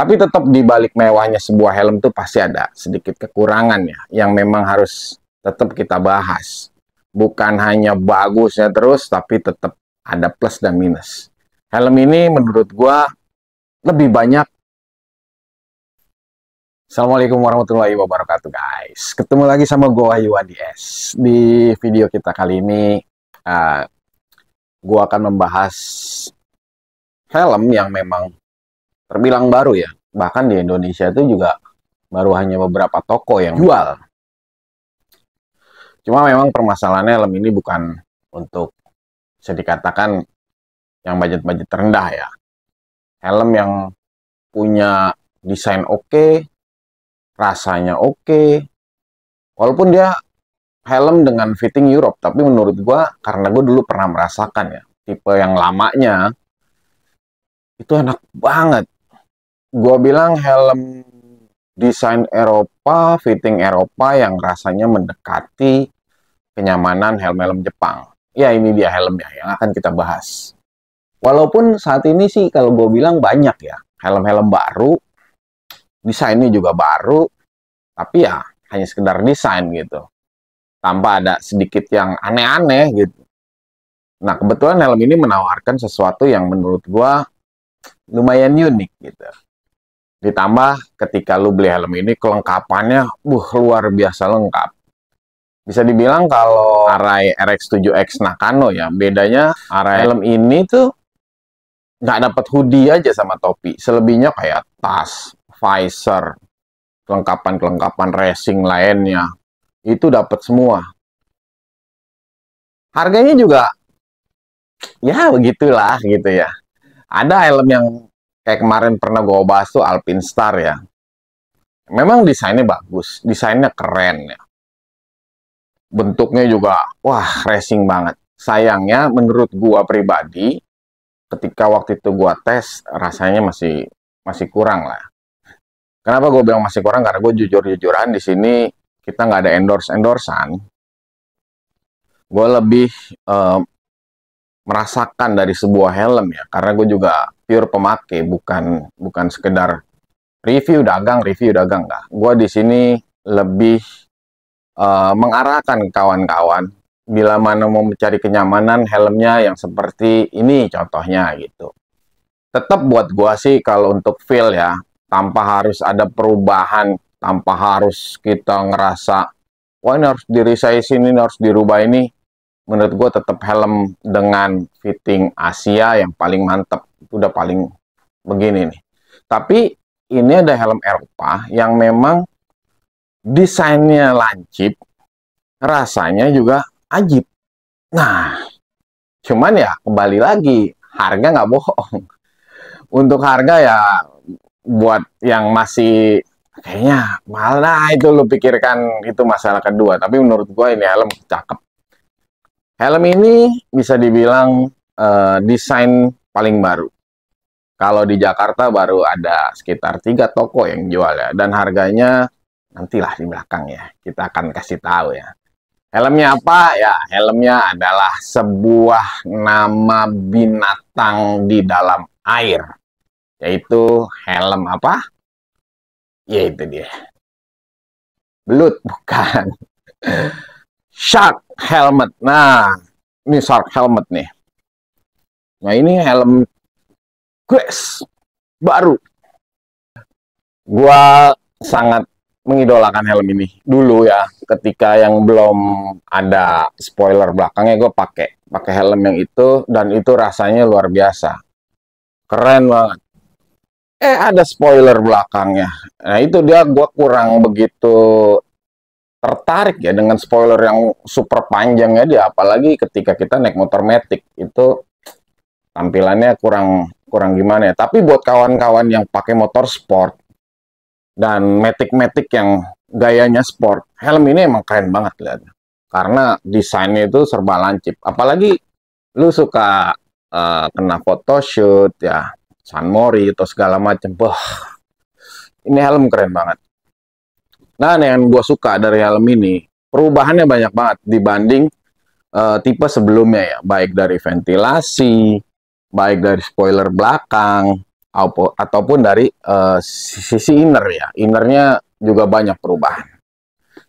Tapi tetap di balik mewahnya sebuah helm itu pasti ada sedikit kekurangan ya, yang memang harus tetap kita bahas. Bukan hanya bagusnya terus, tapi tetap ada plus dan minus. Helm ini menurut gua lebih banyak. Assalamualaikum warahmatullahi wabarakatuh guys. Ketemu lagi sama gua Wahyu Adies Di video kita kali ini, uh, gua akan membahas helm yang memang terbilang baru ya. Bahkan di Indonesia itu juga baru hanya beberapa toko yang jual. Cuma memang permasalahannya helm ini bukan untuk bisa dikatakan yang budget-budget terendah ya. Helm yang punya desain oke, okay, rasanya oke. Okay. Walaupun dia helm dengan fitting Europe, tapi menurut gua karena gua dulu pernah merasakan ya, tipe yang lamanya itu enak banget gue bilang helm desain Eropa, fitting Eropa yang rasanya mendekati kenyamanan helm-helm Jepang. Ya ini dia helmnya yang akan kita bahas. Walaupun saat ini sih kalau gue bilang banyak ya helm-helm baru, desainnya juga baru, tapi ya hanya sekedar desain gitu. Tanpa ada sedikit yang aneh-aneh gitu. Nah kebetulan helm ini menawarkan sesuatu yang menurut gue lumayan unik gitu Ditambah ketika lu beli helm ini kelengkapannya buh luar biasa lengkap. Bisa dibilang kalau Arai RX7X Nakano ya, bedanya Arai helm ini tuh nggak dapat hoodie aja sama topi. Selebihnya kayak tas, visor, kelengkapan-kelengkapan racing lainnya. Itu dapat semua. Harganya juga ya begitulah gitu ya. Ada helm yang kayak kemarin pernah gue bahas tuh Alpine Star ya. Memang desainnya bagus, desainnya keren ya. Bentuknya juga, wah racing banget. Sayangnya menurut gue pribadi, ketika waktu itu gue tes rasanya masih masih kurang lah. Kenapa gue bilang masih kurang? Karena gue jujur-jujuran di sini kita nggak ada endorse endorsan. Gue lebih uh, merasakan dari sebuah helm ya, karena gue juga pure pemakai bukan bukan sekedar review dagang review dagang nggak gue di sini lebih uh, mengarahkan kawan-kawan bila mana mau mencari kenyamanan helmnya yang seperti ini contohnya gitu tetap buat gue sih kalau untuk feel ya tanpa harus ada perubahan tanpa harus kita ngerasa wah ini harus diresize ini harus dirubah ini menurut gue tetap helm dengan fitting Asia yang paling mantep udah paling begini nih. Tapi ini ada helm Eropa yang memang desainnya lancip, rasanya juga ajib. Nah, cuman ya kembali lagi, harga nggak bohong. Untuk harga ya buat yang masih kayaknya malah itu lu pikirkan itu masalah kedua tapi menurut gue ini helm cakep helm ini bisa dibilang uh, desain paling baru kalau di Jakarta baru ada sekitar tiga toko yang jual ya, dan harganya nantilah di belakang ya, kita akan kasih tahu ya. Helmnya apa? Ya, helmnya adalah sebuah nama binatang di dalam air, yaitu helm apa? Ya itu dia. Belut bukan. Shark helmet. Nah, ini shark helmet nih. Nah, ini helm Guys, baru. Gua sangat mengidolakan helm ini dulu ya ketika yang belum ada spoiler belakangnya gue pakai pakai helm yang itu dan itu rasanya luar biasa keren banget eh ada spoiler belakangnya nah itu dia gue kurang begitu tertarik ya dengan spoiler yang super panjangnya dia apalagi ketika kita naik motor metik itu tampilannya kurang kurang gimana ya. Tapi buat kawan-kawan yang pakai motor sport dan metik-metik yang gayanya sport, helm ini emang keren banget lihat Karena desainnya itu serba lancip. Apalagi lu suka uh, kena shoot ya, sunmori atau segala macam. Wah, ini helm keren banget. nah yang gue suka dari helm ini, perubahannya banyak banget dibanding uh, tipe sebelumnya ya, baik dari ventilasi, baik dari spoiler belakang ataupun dari uh, sisi inner ya innernya juga banyak perubahan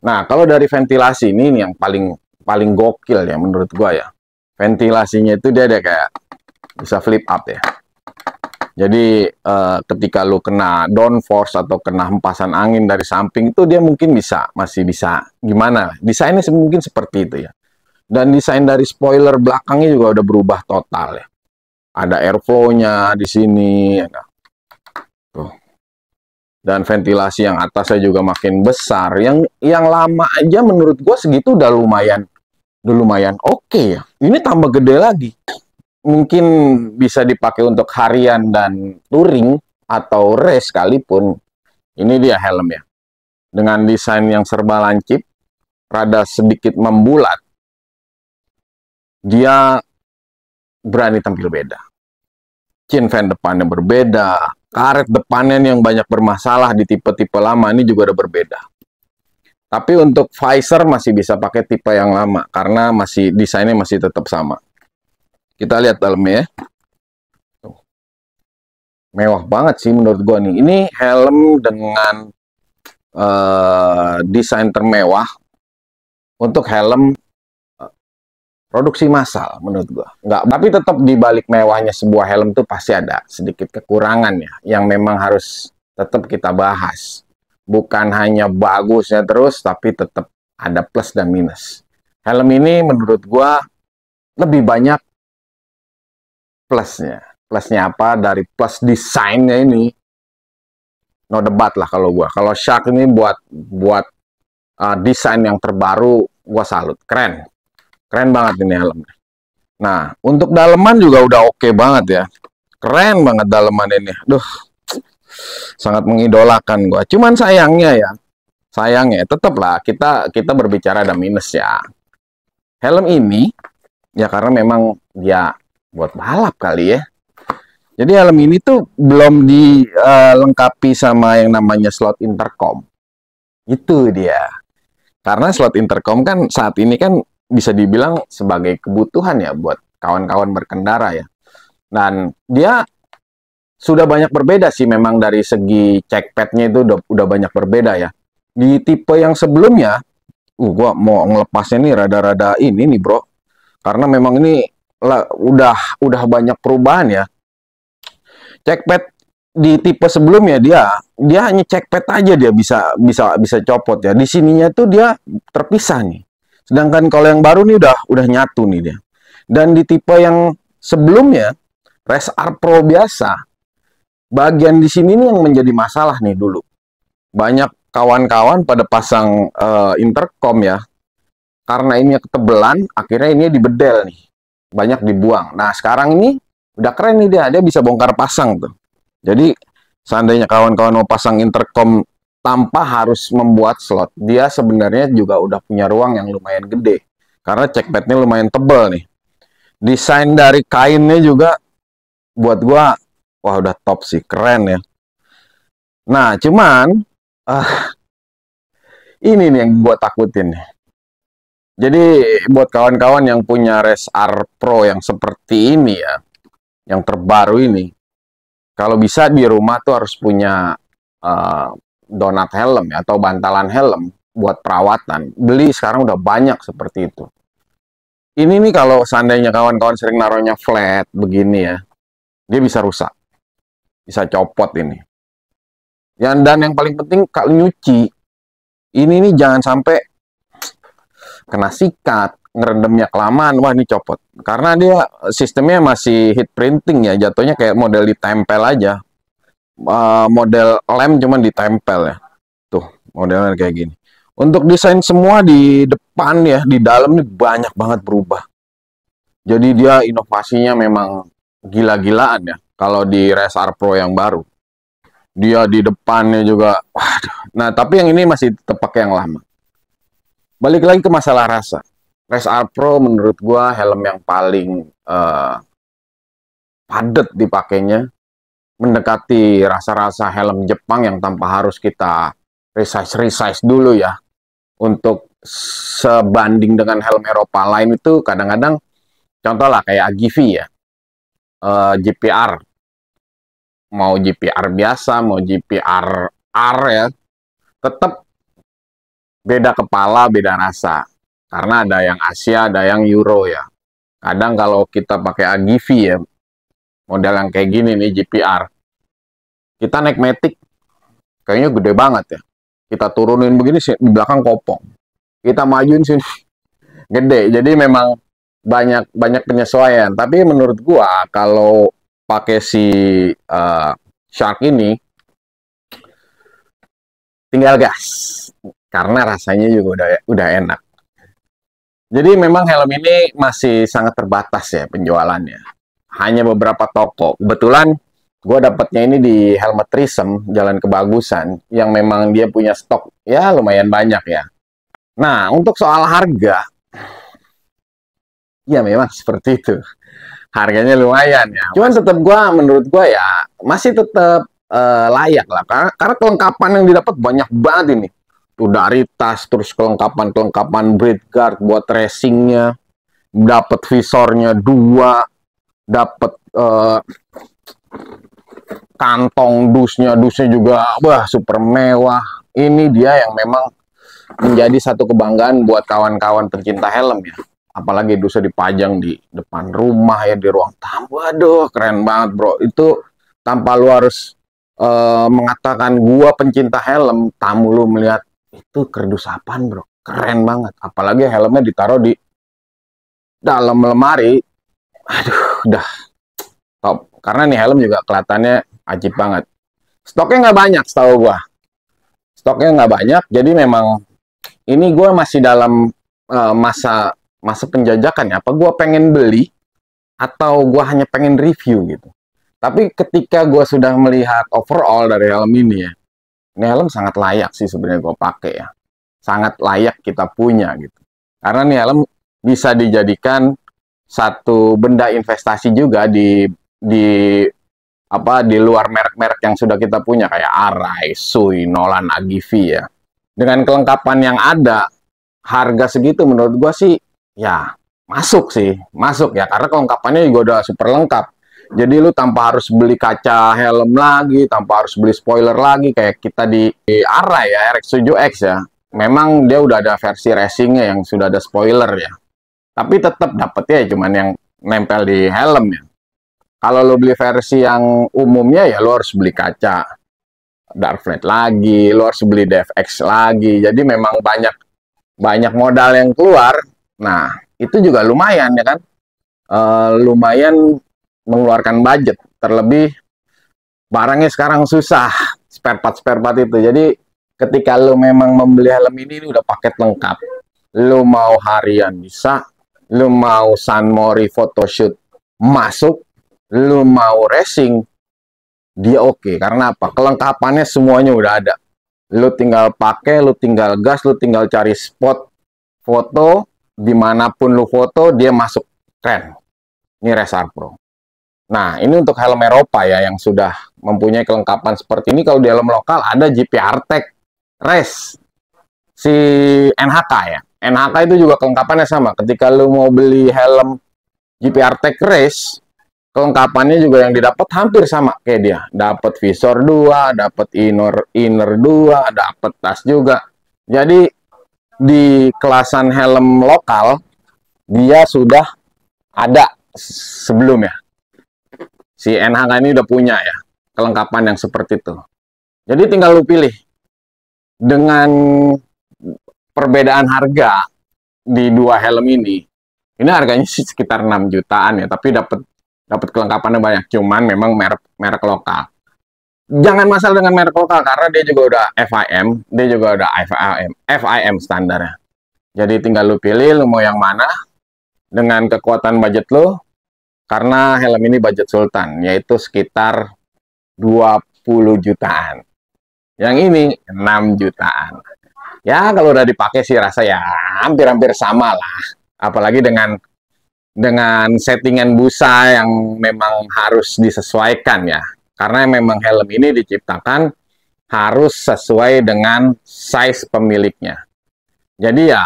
nah kalau dari ventilasi ini, ini yang paling paling gokil ya menurut gua ya ventilasinya itu dia ada kayak bisa flip up ya jadi uh, ketika lu kena downforce atau kena hempasan angin dari samping itu dia mungkin bisa masih bisa gimana desainnya mungkin seperti itu ya dan desain dari spoiler belakangnya juga udah berubah total ya ada airflow-nya di sini. Nah. Tuh. Dan ventilasi yang atasnya juga makin besar. Yang yang lama aja menurut gue segitu udah lumayan, udah lumayan oke okay ya. Ini tambah gede lagi. Mungkin bisa dipakai untuk harian dan touring atau race sekalipun. Ini dia helm ya. Dengan desain yang serba lancip, rada sedikit membulat. Dia berani tampil beda. Chin fan depannya berbeda, karet depannya yang banyak bermasalah di tipe-tipe lama ini juga ada berbeda. Tapi untuk Pfizer masih bisa pakai tipe yang lama karena masih desainnya masih tetap sama. Kita lihat dalamnya ya. Mewah banget sih menurut gua nih. Ini helm dengan uh, desain termewah untuk helm produksi massal menurut gua nggak tapi tetap di balik mewahnya sebuah helm tuh pasti ada sedikit kekurangan ya yang memang harus tetap kita bahas bukan hanya bagusnya terus tapi tetap ada plus dan minus helm ini menurut gua lebih banyak plusnya plusnya apa dari plus desainnya ini no debat lah kalau gua kalau Shark ini buat buat uh, desain yang terbaru gua salut keren Keren banget ini helmnya. Nah, untuk daleman juga udah oke okay banget ya. Keren banget daleman ini. Duh, sangat mengidolakan gua. Cuman sayangnya ya, sayangnya ya, tetaplah kita kita berbicara ada minus ya. Helm ini ya karena memang dia buat balap kali ya. Jadi helm ini tuh belum dilengkapi eh, sama yang namanya slot intercom. Itu dia. Karena slot intercom kan saat ini kan bisa dibilang sebagai kebutuhan ya buat kawan-kawan berkendara ya. Dan dia sudah banyak berbeda sih memang dari segi checkpadnya itu udah, udah banyak berbeda ya. Di tipe yang sebelumnya, uh, gua mau ngelepasnya nih rada-rada ini nih bro, karena memang ini lah, udah udah banyak perubahan ya. Checkpad di tipe sebelumnya dia dia hanya checkpad aja dia bisa bisa bisa copot ya. Di sininya tuh dia terpisah nih Sedangkan kalau yang baru nih udah udah nyatu nih dia. Dan di tipe yang sebelumnya res R Pro biasa bagian di sini nih yang menjadi masalah nih dulu. Banyak kawan-kawan pada pasang uh, intercom ya. Karena ini ketebelan, akhirnya ini dibedel nih. Banyak dibuang. Nah, sekarang ini udah keren nih dia, dia bisa bongkar pasang tuh. Jadi seandainya kawan-kawan mau pasang intercom tanpa harus membuat slot. Dia sebenarnya juga udah punya ruang yang lumayan gede karena checkpadnya lumayan tebel nih. Desain dari kainnya juga buat gua wah udah top sih, keren ya. Nah, cuman uh, ini nih yang gua takutin nih. Jadi buat kawan-kawan yang punya Res R Pro yang seperti ini ya, yang terbaru ini, kalau bisa di rumah tuh harus punya uh, Donat helm ya, atau bantalan helm buat perawatan. Beli sekarang udah banyak seperti itu. Ini nih kalau seandainya kawan-kawan sering naruhnya flat begini ya, dia bisa rusak. Bisa copot ini. Yang dan yang paling penting kalau nyuci ini nih jangan sampai kena sikat, ngerendamnya kelamaan, wah ini copot. Karena dia sistemnya masih heat printing ya, jatuhnya kayak model ditempel aja, Eh, model lem cuman ditempel ya. Tuh, modelnya kayak gini. Untuk desain semua di depan ya, di dalam ini banyak banget berubah. Jadi dia inovasinya memang gila-gilaan ya. Kalau di Resar Pro yang baru. Dia di depannya juga, waduh. Nah, tapi yang ini masih tetap yang lama. Balik lagi ke masalah rasa. Resar Pro menurut gua helm yang paling uh, padat dipakainya mendekati rasa-rasa helm Jepang yang tanpa harus kita resize-resize dulu ya. Untuk sebanding dengan helm Eropa lain itu kadang-kadang contoh lah kayak AGV ya. Uh, eh, GPR mau GPR biasa, mau GPR R ya, tetap beda kepala, beda rasa. Karena ada yang Asia, ada yang Euro ya. Kadang kalau kita pakai AGV ya, Modal yang kayak gini nih GPR kita naik Matic kayaknya gede banget ya kita turunin begini sih di belakang kopong kita majuin sih, gede jadi memang banyak banyak penyesuaian tapi menurut gua kalau pakai si uh, shark ini tinggal gas karena rasanya juga udah udah enak jadi memang helm ini masih sangat terbatas ya penjualannya hanya beberapa toko. Kebetulan gue dapetnya ini di Helmet Trism, Jalan Kebagusan, yang memang dia punya stok ya lumayan banyak ya. Nah, untuk soal harga, ya memang seperti itu. Harganya lumayan ya. Cuman tetap gue, menurut gue ya, masih tetap uh, eh, layak lah. Karena, karena kelengkapan yang didapat banyak banget ini. Tuh dari tas, terus kelengkapan-kelengkapan breed guard buat racingnya, dapat visornya dua, dapat uh, eh, kantong dusnya dusnya juga wah super mewah ini dia yang memang menjadi satu kebanggaan buat kawan-kawan pencinta helm ya apalagi dusnya dipajang di depan rumah ya di ruang tamu aduh keren banget bro itu tanpa lu harus uh, mengatakan gua pencinta helm tamu lu melihat itu kerdus apaan bro keren banget apalagi helmnya ditaruh di dalam lemari aduh dah top. Karena nih helm juga kelihatannya ajib banget. Stoknya nggak banyak setahu gua. Stoknya nggak banyak, jadi memang ini gue masih dalam uh, masa masa penjajakan ya. Apa gue pengen beli atau gue hanya pengen review gitu. Tapi ketika gue sudah melihat overall dari helm ini ya, ini helm sangat layak sih sebenarnya gue pakai ya. Sangat layak kita punya gitu. Karena nih helm bisa dijadikan satu benda investasi juga di di apa di luar merek-merek yang sudah kita punya kayak Arai, Sui, Nolan, Agivi ya. Dengan kelengkapan yang ada, harga segitu menurut gua sih ya masuk sih, masuk ya karena kelengkapannya juga udah super lengkap. Jadi lu tanpa harus beli kaca helm lagi, tanpa harus beli spoiler lagi kayak kita di, Arai ya RX7X ya. Memang dia udah ada versi racingnya yang sudah ada spoiler ya. Tapi tetap dapat ya cuman yang nempel di helm ya. Kalau lo beli versi yang umumnya ya lo harus beli kaca dark flat lagi, lo harus beli DFX lagi. Jadi memang banyak banyak modal yang keluar. Nah, itu juga lumayan ya kan. E, lumayan mengeluarkan budget. Terlebih barangnya sekarang susah spare part spare part itu. Jadi ketika lo memang membeli helm ini, ini udah paket lengkap. Lo mau harian bisa, lu mau Mori photoshoot masuk, lu mau racing, dia oke. Okay. Karena apa? Kelengkapannya semuanya udah ada. Lu tinggal pakai, lu tinggal gas, lu tinggal cari spot foto, dimanapun lu foto, dia masuk. tren, Ini Resar Pro. Nah, ini untuk helm Eropa ya, yang sudah mempunyai kelengkapan seperti ini. Kalau di helm lokal ada GPR Tech Race, si NHK ya. NHK itu juga kelengkapannya sama. Ketika lu mau beli helm GPR Tech Race, kelengkapannya juga yang didapat hampir sama kayak dia. Dapat visor 2, dapat inner inner 2, dapat tas juga. Jadi di kelasan helm lokal dia sudah ada sebelum ya. Si NHK ini udah punya ya kelengkapan yang seperti itu. Jadi tinggal lu pilih dengan perbedaan harga di dua helm ini ini harganya sih sekitar 6 jutaan ya tapi dapat dapat kelengkapannya banyak cuman memang merek merek lokal jangan masalah dengan merek lokal karena dia juga udah FIM dia juga udah FIM FIM standarnya jadi tinggal lu pilih lu mau yang mana dengan kekuatan budget lu karena helm ini budget sultan yaitu sekitar 20 jutaan yang ini 6 jutaan ya kalau udah dipakai sih rasa ya hampir-hampir sama lah apalagi dengan dengan settingan busa yang memang harus disesuaikan ya karena memang helm ini diciptakan harus sesuai dengan size pemiliknya jadi ya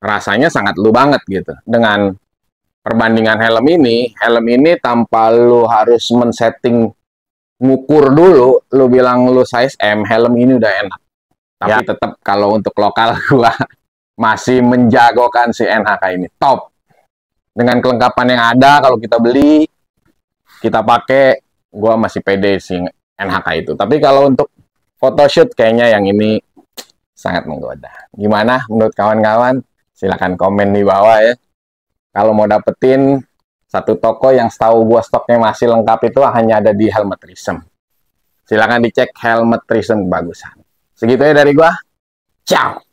rasanya sangat lu banget gitu dengan perbandingan helm ini helm ini tanpa lu harus men-setting ngukur dulu lu bilang lu size M helm ini udah enak tapi ya. tetap kalau untuk lokal gua masih menjagokan si NHK ini top. Dengan kelengkapan yang ada kalau kita beli kita pakai gua masih pede si NHK itu. Tapi kalau untuk photoshoot kayaknya yang ini sangat menggoda. Gimana menurut kawan-kawan? Silahkan komen di bawah ya. Kalau mau dapetin satu toko yang setahu gua stoknya masih lengkap itu hanya ada di Helmet Rism. Silahkan dicek Helmet Rism bagusan Segitu ya dari gua. Ciao.